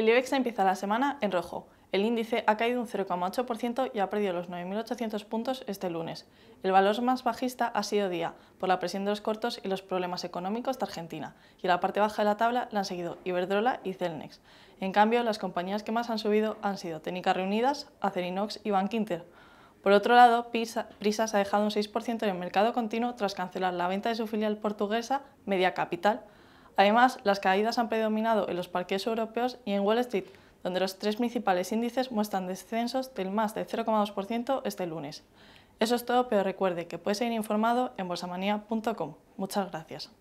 El IBEX empieza la semana en rojo. El índice ha caído un 0,8% y ha perdido los 9.800 puntos este lunes. El valor más bajista ha sido Día, por la presión de los cortos y los problemas económicos de Argentina, y la parte baja de la tabla la han seguido Iberdrola y Celnex. En cambio, las compañías que más han subido han sido Técnicas Reunidas, Acerinox y Bankinter. Por otro lado, Prisas ha dejado un 6% en el mercado continuo tras cancelar la venta de su filial portuguesa Media Capital, Además, las caídas han predominado en los parques europeos y en Wall Street, donde los tres principales índices muestran descensos del más del 0,2% este lunes. Eso es todo, pero recuerde que puede seguir informado en bolsamanía.com. Muchas gracias.